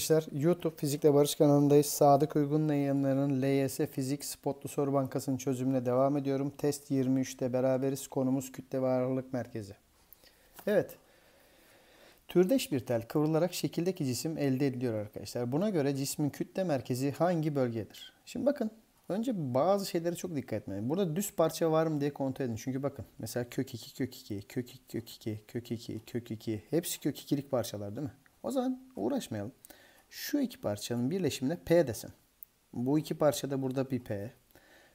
arkadaşlar. YouTube Fizikle Barış kanalındayız. Sadık Uygun'la yayınlarının LYS Fizik Spotlu Soru Bankası'nın çözümüne devam ediyorum. Test 23'te beraberiz. Konumuz kütle ve ağırlık merkezi. Evet. Türdeş bir tel kıvrılarak şekildeki cisim elde ediliyor arkadaşlar. Buna göre cismin kütle merkezi hangi bölgedir? Şimdi bakın. Önce bazı şeylere çok dikkat etmeyin. Burada düz parça var mı diye kontrol edin. Çünkü bakın mesela kök 2, kök 2, kök 2, kök 2, kök 2, kök 2. Hepsi kök 2'lik parçalar değil mi? O zaman uğraşmayalım. Şu iki parçanın birleşimine P desem. Bu iki parçada burada bir P.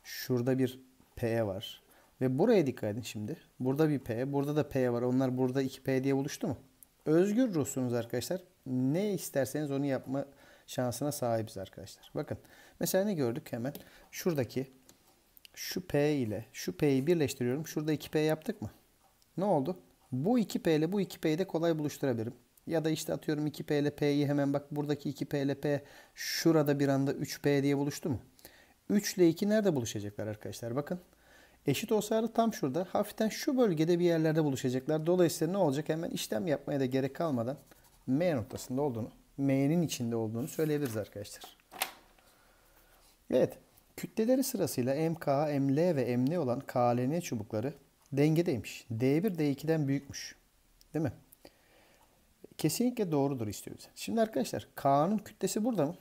Şurada bir P var. Ve buraya dikkat edin şimdi. Burada bir P, burada da P var. Onlar burada 2P diye buluştu mu? Özgür ruhsunuz arkadaşlar. Ne isterseniz onu yapma şansına sahibiz arkadaşlar. Bakın mesela ne gördük hemen? Şuradaki şu P ile şu P'yi birleştiriyorum. Şurada 2P yaptık mı? Ne oldu? Bu 2P ile bu 2P'yi de kolay buluşturabilirim. Ya da işte atıyorum 2P ile P'yi hemen bak buradaki 2P ile P şurada bir anda 3P diye buluştu mu? 3 ile 2 nerede buluşacaklar arkadaşlar? Bakın. Eşit olsaydı tam şurada. Hafiften şu bölgede bir yerlerde buluşacaklar. Dolayısıyla ne olacak? Hemen işlem yapmaya da gerek kalmadan M noktasında olduğunu, M'nin içinde olduğunu söyleyebiliriz arkadaşlar. Evet. Kütleleri sırasıyla MK, ML ve MN olan KLN çubukları dengedeymiş. D1, D2'den büyükmüş. Değil mi? kesinlikle doğrudur istiyor bize. Şimdi arkadaşlar K'nın kütlesi burada mı?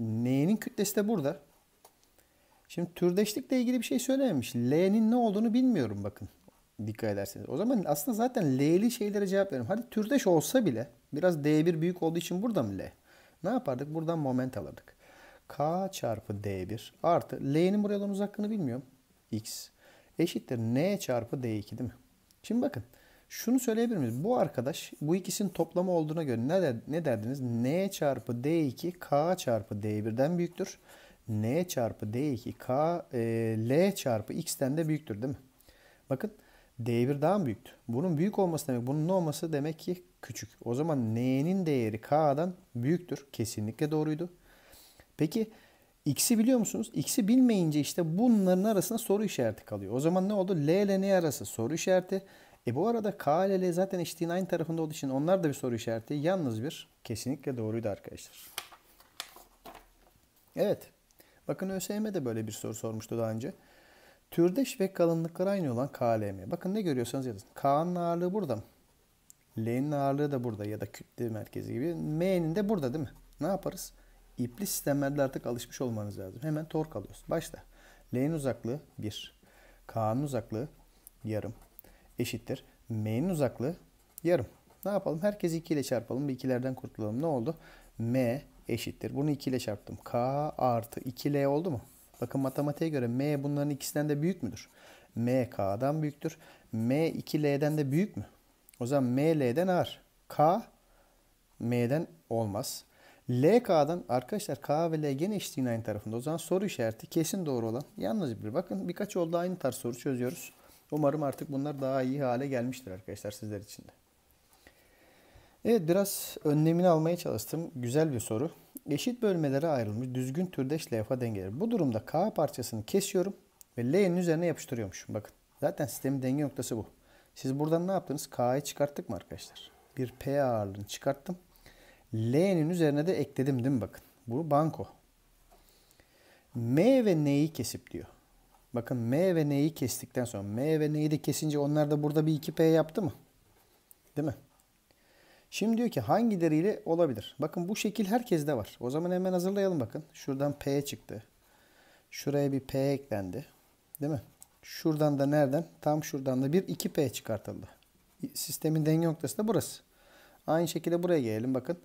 N'nin kütlesi de burada. Şimdi türdeşlikle ilgili bir şey söylememiş. L'nin ne olduğunu bilmiyorum bakın. Dikkat ederseniz. O zaman aslında zaten L'li şeylere cevap veriyorum. Hadi türdeş olsa bile biraz D1 büyük olduğu için burada mı L? Ne yapardık? Buradan moment alırdık. K çarpı D1 artı L'nin buraya olan uzaklığını bilmiyorum. X eşittir N çarpı D2 değil mi? Şimdi bakın. Şunu söyleyebilir miyiz? Bu arkadaş bu ikisinin toplamı olduğuna göre ne, der, ne derdiniz? N çarpı D2 K çarpı D1'den büyüktür. N çarpı D2 K e, L çarpı X'ten de büyüktür değil mi? Bakın D1 daha mı büyüktü? Bunun büyük olması demek bunun ne olması demek ki küçük. O zaman N'nin değeri K'dan büyüktür. Kesinlikle doğruydu. Peki X'i biliyor musunuz? X'i bilmeyince işte bunların arasında soru işareti kalıyor. O zaman ne oldu? L ile N arası soru işareti. E bu arada K ile L zaten eşitliğin aynı tarafında olduğu için onlar da bir soru işareti. Yalnız bir kesinlikle doğruydu arkadaşlar. Evet. Bakın ÖSYM de böyle bir soru sormuştu daha önce. Türdeş ve kalınlıkları aynı olan K M. Bakın ne görüyorsanız yazın. K'nın ağırlığı burada mı? L'nin ağırlığı da burada ya da kütle merkezi gibi. M'nin de burada değil mi? Ne yaparız? İpli sistemlerde artık alışmış olmanız lazım. Hemen tork alıyoruz. Başla. L'nin uzaklığı 1. K'nın uzaklığı yarım eşittir. M'nin uzaklığı yarım. Ne yapalım? Herkesi 2 ile çarpalım. Bir 2'lerden kurtulalım. Ne oldu? M eşittir. Bunu 2 ile çarptım. K artı 2L oldu mu? Bakın matematiğe göre M bunların ikisinden de büyük müdür? M K'dan büyüktür. M 2L'den de büyük mü? O zaman M L'den ağır. K M'den olmaz. L K'dan arkadaşlar K ve L gene eşitliğin aynı tarafında. O zaman soru işareti kesin doğru olan. Yalnız bir bakın birkaç oldu aynı tarz soru çözüyoruz. Umarım artık bunlar daha iyi hale gelmiştir arkadaşlar sizler için de. Evet biraz önlemini almaya çalıştım. Güzel bir soru. Eşit bölmelere ayrılmış düzgün türdeş levha dengeleri. Bu durumda K parçasını kesiyorum ve L'nin üzerine yapıştırıyormuşum. Bakın zaten sistemin denge noktası bu. Siz buradan ne yaptınız? K'yı çıkarttık mı arkadaşlar? Bir P ağırlığını çıkarttım. L'nin üzerine de ekledim değil mi bakın? Bu banko. M ve N'yi kesip diyor. Bakın M ve N'yi kestikten sonra M ve N'yi de kesince onlar da burada bir 2P yaptı mı? Değil mi? Şimdi diyor ki hangileriyle olabilir? Bakın bu şekil herkeste var. O zaman hemen hazırlayalım bakın. Şuradan P çıktı. Şuraya bir P eklendi. Değil mi? Şuradan da nereden? Tam şuradan da bir 2P çıkartıldı. Sistemin denge noktası da burası. Aynı şekilde buraya gelelim bakın.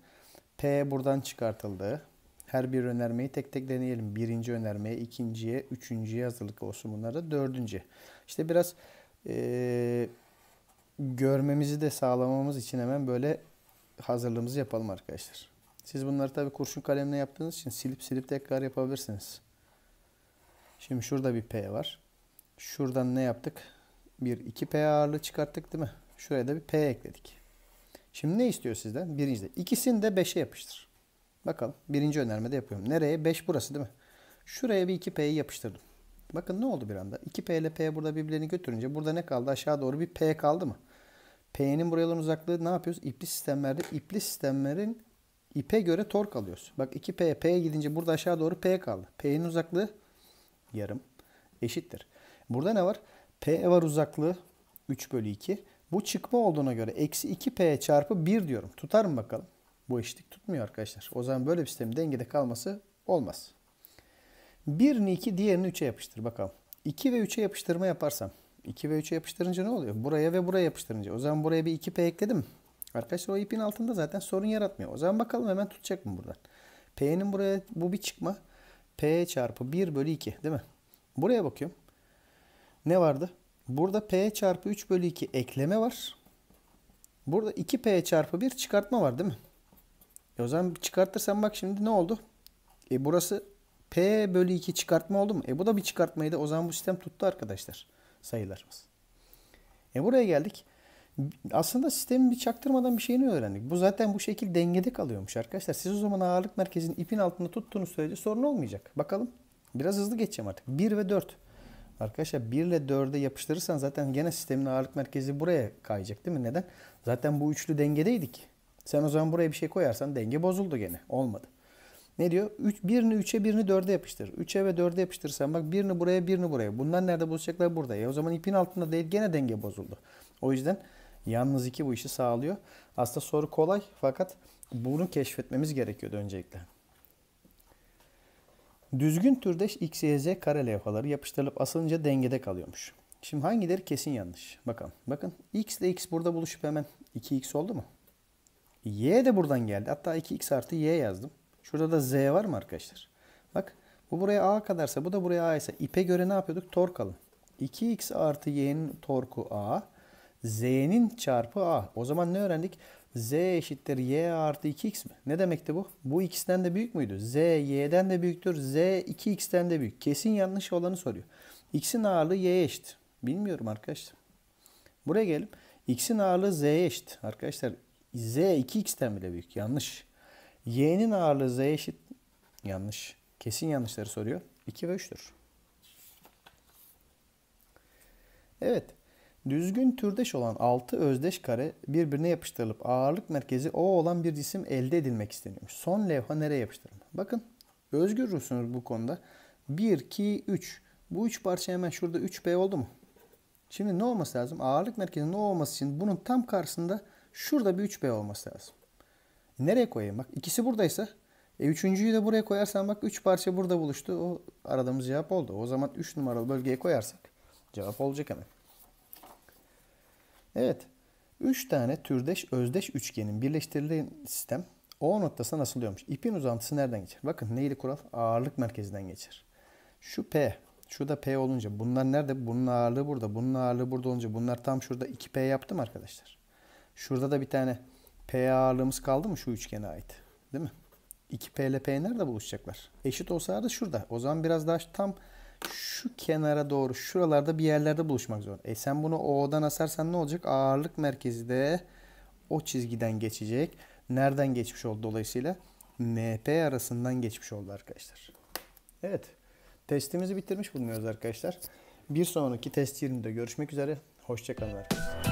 P buradan çıkartıldı. Her bir önermeyi tek tek deneyelim. Birinci önermeye, ikinciye, üçüncüye hazırlık olsun bunlara. Dördüncü. İşte biraz e, görmemizi de sağlamamız için hemen böyle hazırlığımızı yapalım arkadaşlar. Siz bunları tabii kurşun kalemle yaptığınız için silip silip tekrar yapabilirsiniz. Şimdi şurada bir P var. Şuradan ne yaptık? Bir 2P ağırlığı çıkarttık değil mi? Şuraya da bir P ekledik. Şimdi ne istiyor sizden? Birincide. İkisini de 5'e yapıştır. Bakalım. Birinci önermede yapıyorum. Nereye? 5 burası değil mi? Şuraya bir 2P'yi yapıştırdım. Bakın ne oldu bir anda? 2P ile P burada birbirlerini götürünce burada ne kaldı? Aşağı doğru bir P kaldı mı? P'nin buraların uzaklığı ne yapıyoruz? İpli sistemlerde ipli sistemlerin ipe göre tork alıyoruz. Bak 2P, P'ye gidince burada aşağı doğru P kaldı. P'nin uzaklığı yarım eşittir. Burada ne var? P var uzaklığı 3 bölü 2. Bu çıkma olduğuna göre eksi 2P çarpı 1 diyorum. Tutar mı bakalım? Bu eşitlik tutmuyor arkadaşlar. O zaman böyle bir sistemin dengede kalması olmaz. 1'ini 2 diğerini 3'e yapıştır bakalım. 2 ve 3'e yapıştırma yaparsam 2 ve 3'e yapıştırınca ne oluyor? Buraya ve buraya yapıştırınca. O zaman buraya bir 2P ekledim. Arkadaşlar o ipin altında zaten sorun yaratmıyor. O zaman bakalım hemen tutacak mı buradan. P'nin buraya bu bir çıkma. P çarpı 1 bölü 2 değil mi? Buraya bakıyorum. Ne vardı? Burada P çarpı 3 bölü 2 ekleme var. Burada 2P çarpı 1 çıkartma var değil mi? E o zaman çıkartırsan bak şimdi ne oldu? E burası P bölü 2 çıkartma oldu mu? E bu da bir çıkartmaydı. O zaman bu sistem tuttu arkadaşlar. Sayılarımız. E buraya geldik. Aslında sistemi bir çaktırmadan bir şeyini öğrendik. Bu zaten bu şekil dengede kalıyormuş arkadaşlar. Siz o zaman ağırlık merkezini ipin altında tuttuğunuz sürece sorun olmayacak. Bakalım. Biraz hızlı geçeceğim artık. 1 ve 4. Arkadaşlar 1 ile 4'e yapıştırırsan zaten gene sistemin ağırlık merkezi buraya kayacak değil mi? Neden? Zaten bu üçlü dengedeydik. Sen o zaman buraya bir şey koyarsan denge bozuldu gene. Olmadı. Ne diyor? Üç, birini 3'e birini 4'e yapıştır. 3'e ve 4'e yapıştırırsan bak birini buraya birini buraya. Bunlar nerede buluşacaklar? Burada. Ya e o zaman ipin altında değil gene denge bozuldu. O yüzden yalnız iki bu işi sağlıyor. Aslında soru kolay fakat bunu keşfetmemiz gerekiyordu öncelikle. Düzgün türde X, Y, Z kare levhaları yapıştırılıp asılınca dengede kalıyormuş. Şimdi hangileri kesin yanlış? Bakalım. Bakın X ile X burada buluşup hemen 2X oldu mu? Y de buradan geldi. Hatta 2x artı y yazdım. Şurada da z var mı arkadaşlar? Bak bu buraya a kadarsa bu da buraya a ise ipe göre ne yapıyorduk? Tork alın. 2x artı y'nin torku a. Z'nin çarpı a. O zaman ne öğrendik? Z eşittir y artı 2x mi? Ne demekti bu? Bu x'ten de büyük müydü? Z y'den de büyüktür. Z 2x'ten de büyük. Kesin yanlış olanı soruyor. X'in ağırlığı y'ye eşit. Bilmiyorum arkadaşlar. Buraya gelip x'in ağırlığı z'ye eşit. Arkadaşlar Z 2x'ten bile büyük. Yanlış. Y'nin ağırlığı Z eşit. Yanlış. Kesin yanlışları soruyor. 2 ve 3'tür. Evet. Düzgün türdeş olan 6 özdeş kare birbirine yapıştırılıp ağırlık merkezi O olan bir cisim elde edilmek isteniyor. Son levha nereye yapıştırılır? Bakın özgürsünüz bu konuda. 1, 2, 3. Bu 3 parça hemen şurada 3B oldu mu? Şimdi ne olması lazım? Ağırlık merkezinin ne olması için bunun tam karşısında Şurada bir 3B olması lazım. Nereye koyayım? Bak ikisi buradaysa e üçüncüyü de buraya koyarsan bak 3 parça burada buluştu. O aradığımız cevap oldu. O zaman 3 numaralı bölgeye koyarsak cevap olacak hemen. Evet. 3 tane türdeş özdeş üçgenin birleştirildiği sistem O nasıl oluyormuş? İpin uzantısı nereden geçer? Bakın neydi kural? Ağırlık merkezinden geçer. Şu P. Şurada P olunca bunlar nerede? Bunun ağırlığı burada. Bunun ağırlığı burada olunca bunlar tam şurada 2P yaptım arkadaşlar. Şurada da bir tane P ağırlığımız kaldı mı şu üçgene ait? Değil mi? 2P ile P nerede buluşacaklar? Eşit olsalar da şurada. O zaman biraz daha tam şu kenara doğru şuralarda bir yerlerde buluşmak zor. E sen bunu O'dan asarsan ne olacak? Ağırlık merkezi de o çizgiden geçecek. Nereden geçmiş oldu dolayısıyla? NP arasından geçmiş oldu arkadaşlar. Evet. Testimizi bitirmiş bulunuyoruz arkadaşlar. Bir sonraki test yerinde görüşmek üzere. Hoşçakalın arkadaşlar.